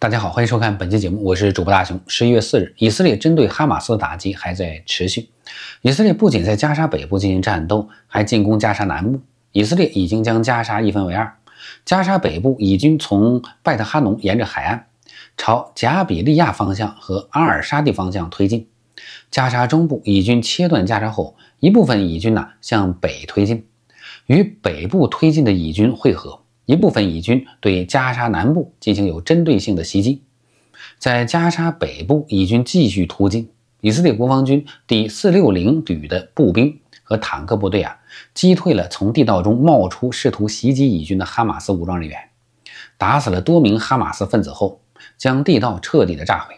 大家好，欢迎收看本期节目，我是主播大熊。十一月四日，以色列针对哈马斯的打击还在持续。以色列不仅在加沙北部进行战斗，还进攻加沙南部。以色列已经将加沙一分为二。加沙北部，以军从拜特哈农沿着海岸朝贾比利亚方向和阿尔沙地方向推进。加沙中部，以军切断加沙后，一部分以军呢向北推进，与北部推进的以军汇合。一部分以军对加沙南部进行有针对性的袭击，在加沙北部，以军继续突进。以色列国防军第460旅的步兵和坦克部队啊，击退了从地道中冒出试图袭击以军的哈马斯武装人员，打死了多名哈马斯分子后，将地道彻底的炸毁，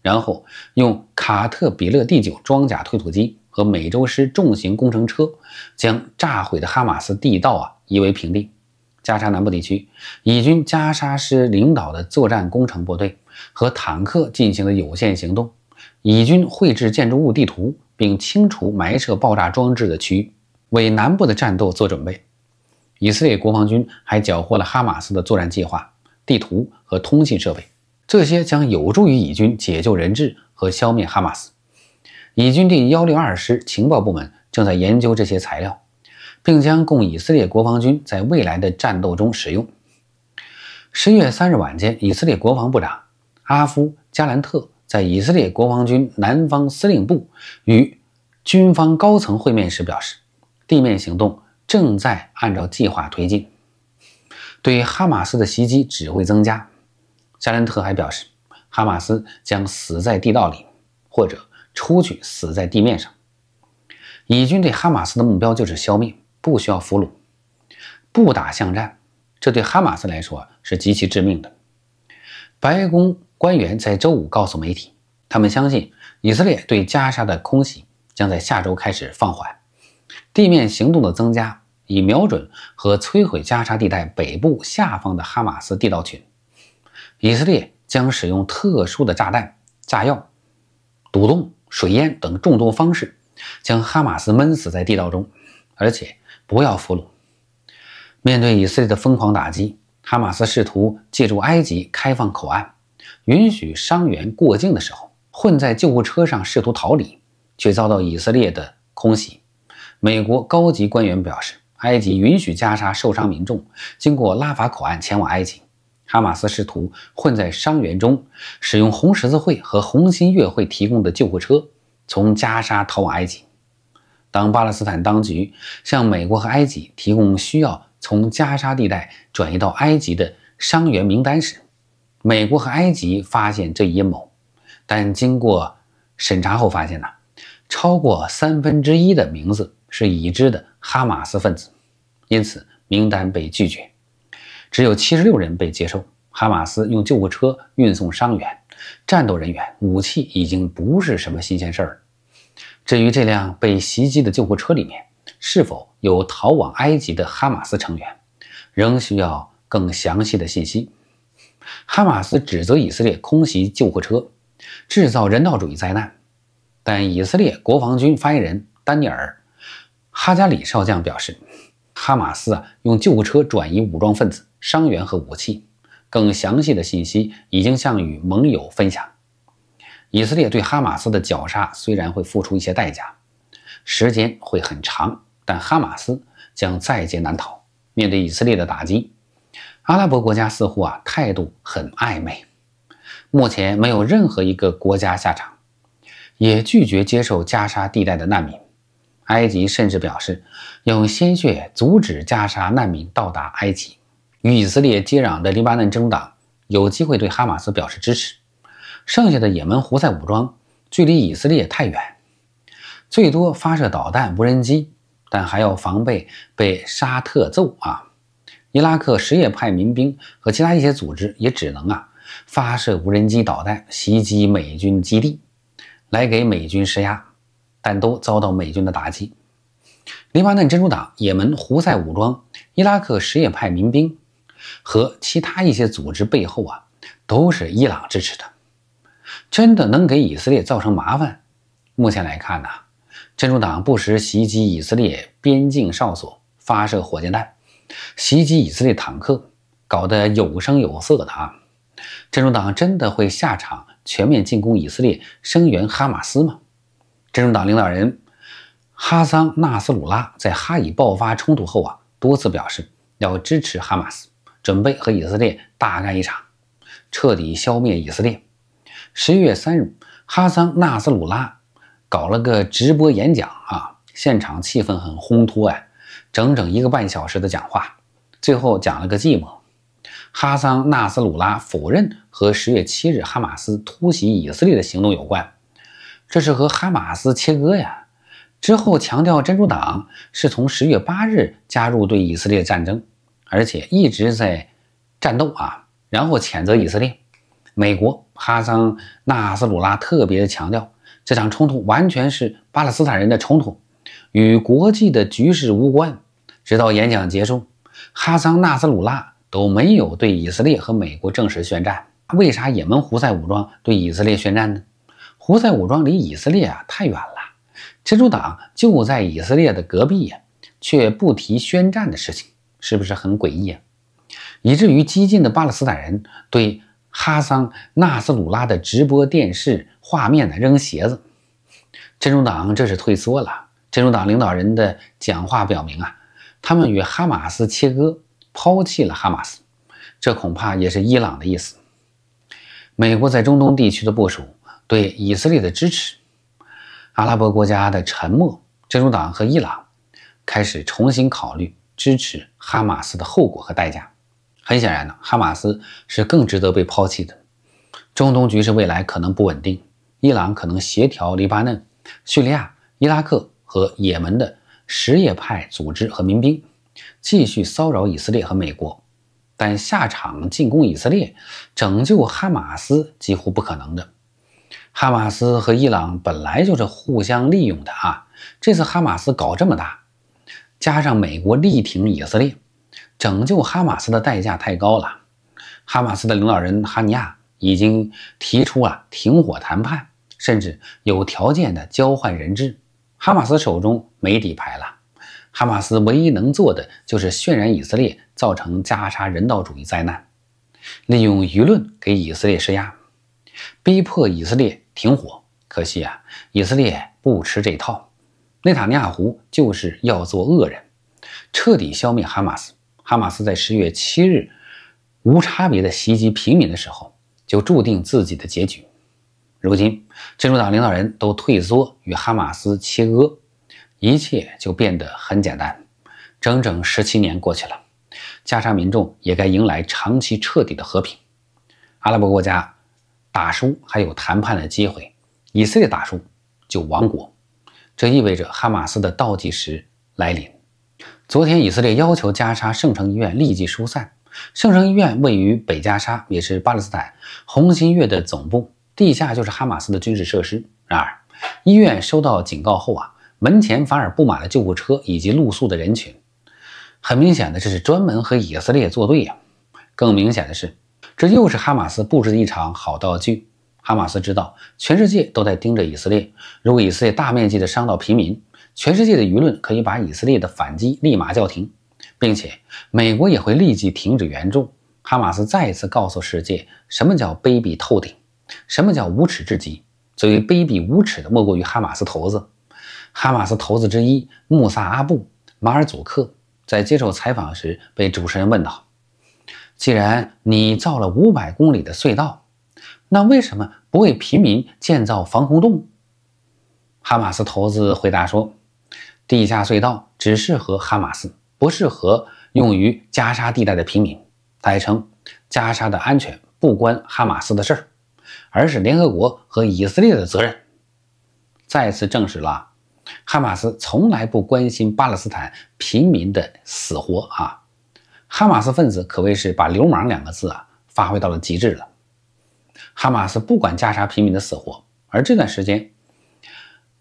然后用卡特比勒第九装甲推土机和美洲狮重型工程车将炸毁的哈马斯地道啊夷为平地。加沙南部地区，以军加沙师领导的作战工程部队和坦克进行了有限行动。以军绘制建筑物地图，并清除埋设爆炸装置的区域，为南部的战斗做准备。以色列国防军还缴获了哈马斯的作战计划、地图和通信设备，这些将有助于以军解救人质和消灭哈马斯。以军第幺六二师情报部门正在研究这些材料。并将供以色列国防军在未来的战斗中使用。十月三日晚间，以色列国防部长阿夫加兰特在以色列国防军南方司令部与军方高层会面时表示，地面行动正在按照计划推进，对哈马斯的袭击只会增加。加兰特还表示，哈马斯将死在地道里，或者出去死在地面上。以军对哈马斯的目标就是消灭。不需要俘虏，不打巷战，这对哈马斯来说是极其致命的。白宫官员在周五告诉媒体，他们相信以色列对加沙的空袭将在下周开始放缓，地面行动的增加以瞄准和摧毁加沙地带北部下方的哈马斯地道群。以色列将使用特殊的炸弹、炸药、堵洞、水淹等众多方式，将哈马斯闷死在地道中。而且不要俘虏。面对以色列的疯狂打击，哈马斯试图借助埃及开放口岸，允许伤员过境的时候，混在救护车上试图逃离，却遭到以色列的空袭。美国高级官员表示，埃及允许加沙受伤民众经过拉法口岸前往埃及。哈马斯试图混在伤员中，使用红十字会和红新月会提供的救护车从加沙逃往埃及。当巴勒斯坦当局向美国和埃及提供需要从加沙地带转移到埃及的伤员名单时，美国和埃及发现这一阴谋，但经过审查后发现呢，超过三分之一的名字是已知的哈马斯分子，因此名单被拒绝，只有七十六人被接受。哈马斯用救护车运送伤员，战斗人员、武器已经不是什么新鲜事儿了。至于这辆被袭击的救护车里面是否有逃往埃及的哈马斯成员，仍需要更详细的信息。哈马斯指责以色列空袭救护车，制造人道主义灾难，但以色列国防军发言人丹尼尔·哈加里少将表示：“哈马斯啊，用救护车转移武装分子、伤员和武器。更详细的信息已经向与盟友分享。”以色列对哈马斯的绞杀虽然会付出一些代价，时间会很长，但哈马斯将在劫难逃。面对以色列的打击，阿拉伯国家似乎啊态度很暧昧。目前没有任何一个国家下场，也拒绝接受加沙地带的难民。埃及甚至表示要用鲜血阻止加沙难民到达埃及。与以色列接壤的黎巴嫩政党有机会对哈马斯表示支持。剩下的也门胡塞武装距离以色列太远，最多发射导弹、无人机，但还要防备被沙特揍啊！伊拉克什叶派民兵和其他一些组织也只能啊发射无人机、导弹袭击美军基地，来给美军施压，但都遭到美军的打击。黎巴嫩真主党、也门胡塞武装、伊拉克什叶派民兵和其他一些组织背后啊，都是伊朗支持的。真的能给以色列造成麻烦？目前来看呢，真主党不时袭击以色列边境哨所，发射火箭弹，袭击以色列坦克，搞得有声有色的啊！真主党真的会下场全面进攻以色列，声援哈马斯吗？真主党领导人哈桑·纳斯鲁拉在哈以爆发冲突后啊，多次表示要支持哈马斯，准备和以色列大干一场，彻底消灭以色列。十一月三日，哈桑纳斯鲁拉搞了个直播演讲啊，现场气氛很烘托啊，整整一个半小时的讲话，最后讲了个寂寞。哈桑纳斯鲁拉否认和十月七日哈马斯突袭以色列的行动有关，这是和哈马斯切割呀。之后强调珍珠党是从十月八日加入对以色列战争，而且一直在战斗啊，然后谴责以色列。美国哈桑纳斯鲁拉特别的强调，这场冲突完全是巴勒斯坦人的冲突，与国际的局势无关。直到演讲结束，哈桑纳斯鲁拉都没有对以色列和美国正式宣战。为啥也门胡塞武装对以色列宣战呢？胡塞武装离以色列啊太远了，真主党就在以色列的隔壁呀，却不提宣战的事情，是不是很诡异啊？以至于激进的巴勒斯坦人对。哈桑纳斯鲁拉的直播电视画面呢？扔鞋子，真主党这是退缩了。真主党领导人的讲话表明啊，他们与哈马斯切割，抛弃了哈马斯。这恐怕也是伊朗的意思。美国在中东地区的部署，对以色列的支持，阿拉伯国家的沉默，真主党和伊朗开始重新考虑支持哈马斯的后果和代价。很显然呢，哈马斯是更值得被抛弃的。中东局势未来可能不稳定，伊朗可能协调黎巴嫩、叙利亚、伊拉克和也门的什叶派组织和民兵，继续骚扰以色列和美国。但下场进攻以色列、拯救哈马斯几乎不可能的。哈马斯和伊朗本来就是互相利用的啊！这次哈马斯搞这么大，加上美国力挺以色列。拯救哈马斯的代价太高了，哈马斯的领导人哈尼亚已经提出啊停火谈判，甚至有条件的交换人质。哈马斯手中没底牌了，哈马斯唯一能做的就是渲染以色列，造成加沙人道主义灾难，利用舆论给以色列施压，逼迫以色列停火。可惜啊，以色列不吃这套，内塔尼亚胡就是要做恶人，彻底消灭哈马斯。哈马斯在十月七日无差别的袭击平民的时候，就注定自己的结局。如今，珍珠党领导人都退缩与哈马斯切割，一切就变得很简单。整整十七年过去了，加沙民众也该迎来长期彻底的和平。阿拉伯国家打输还有谈判的机会，以色列打输就亡国。这意味着哈马斯的倒计时来临。昨天，以色列要求加沙圣城医院立即疏散。圣城医院位于北加沙，也是巴勒斯坦红新月的总部，地下就是哈马斯的军事设施。然而，医院收到警告后啊，门前反而布满了救护车以及露宿的人群。很明显，的这是专门和以色列作对呀。更明显的是，这又是哈马斯布置的一场好道具。哈马斯知道，全世界都在盯着以色列，如果以色列大面积的伤到平民。全世界的舆论可以把以色列的反击立马叫停，并且美国也会立即停止援助。哈马斯再一次告诉世界，什么叫卑鄙透顶，什么叫无耻至极。最为卑鄙无耻的莫过于哈马斯头子。哈马斯头子之一穆萨·阿布·马尔祖克在接受采访时被主持人问道：“既然你造了五百公里的隧道，那为什么不为平民建造防空洞？”哈马斯头子回答说。地下隧道只适合哈马斯，不适合用于加沙地带的平民。他还称，加沙的安全不关哈马斯的事儿，而是联合国和以色列的责任。再次证实了，哈马斯从来不关心巴勒斯坦平民的死活啊！哈马斯分子可谓是把“流氓”两个字啊发挥到了极致了。哈马斯不管加沙平民的死活，而这段时间。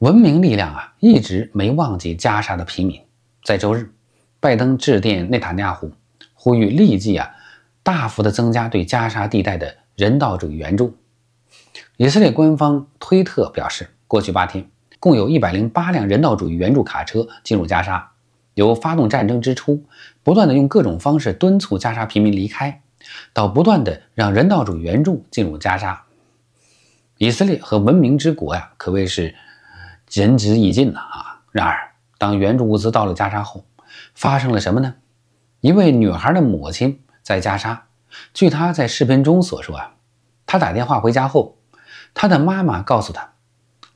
文明力量啊，一直没忘记加沙的平民。在周日，拜登致电内塔尼亚胡，呼吁立即啊，大幅的增加对加沙地带的人道主义援助。以色列官方推特表示，过去八天，共有一百零八辆人道主义援助卡车进入加沙。由发动战争之初，不断的用各种方式敦促加沙平民离开，到不断的让人道主义援助进入加沙。以色列和文明之国呀，可谓是。仁至义尽了啊！然而，当援助物资到了加沙后，发生了什么呢？一位女孩的母亲在加沙，据她在视频中所说啊，她打电话回家后，她的妈妈告诉她，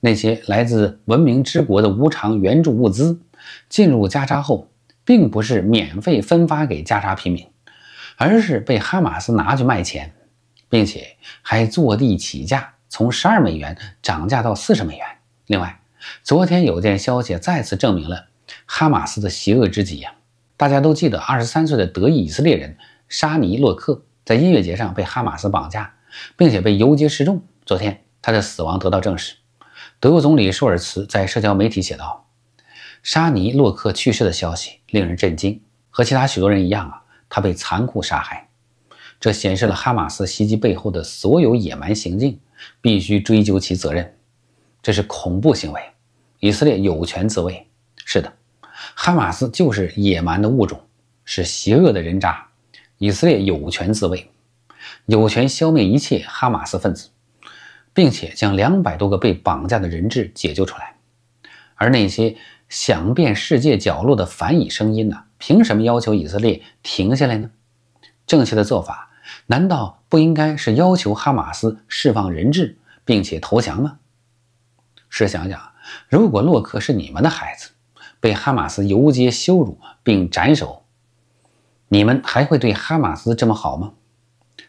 那些来自文明之国的无偿援助物资，进入加沙后，并不是免费分发给加沙平民，而是被哈马斯拿去卖钱，并且还坐地起价，从十二美元涨价到四十美元。另外，昨天有件消息再次证明了哈马斯的邪恶之极呀！大家都记得，二十三岁的德裔以色列人沙尼·洛克在音乐节上被哈马斯绑架，并且被游街示众。昨天，他的死亡得到证实。德国总理舒尔茨在社交媒体写道：“沙尼·洛克去世的消息令人震惊，和其他许多人一样啊，他被残酷杀害。这显示了哈马斯袭击背后的所有野蛮行径，必须追究其责任。”这是恐怖行为，以色列有权自卫。是的，哈马斯就是野蛮的物种，是邪恶的人渣。以色列有权自卫，有权消灭一切哈马斯分子，并且将两百多个被绑架的人质解救出来。而那些响遍世界角落的反以声音呢？凭什么要求以色列停下来呢？正确的做法难道不应该是要求哈马斯释放人质，并且投降吗？试想想，如果洛克是你们的孩子，被哈马斯游街羞辱并斩首，你们还会对哈马斯这么好吗？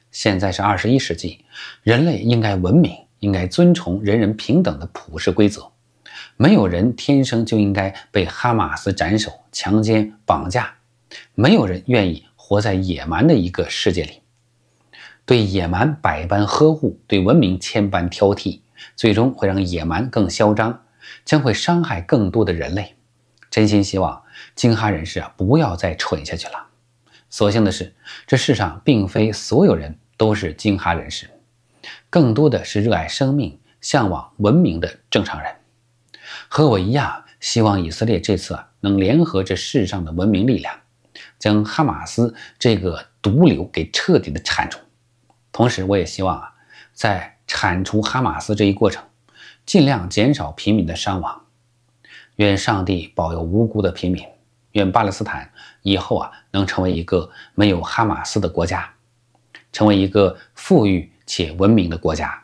现在是二十一世纪，人类应该文明，应该遵从人人平等的普世规则。没有人天生就应该被哈马斯斩首、强奸、绑架。没有人愿意活在野蛮的一个世界里，对野蛮百般呵护，对文明千般挑剔。最终会让野蛮更嚣张，将会伤害更多的人类。真心希望金哈人士啊不要再蠢下去了。所幸的是，这世上并非所有人都是金哈人士，更多的是热爱生命、向往文明的正常人。和我一样，希望以色列这次啊能联合这世上的文明力量，将哈马斯这个毒瘤给彻底的铲除。同时，我也希望啊在。铲除哈马斯这一过程，尽量减少平民的伤亡。愿上帝保佑无辜的平民。愿巴勒斯坦以后啊能成为一个没有哈马斯的国家，成为一个富裕且文明的国家。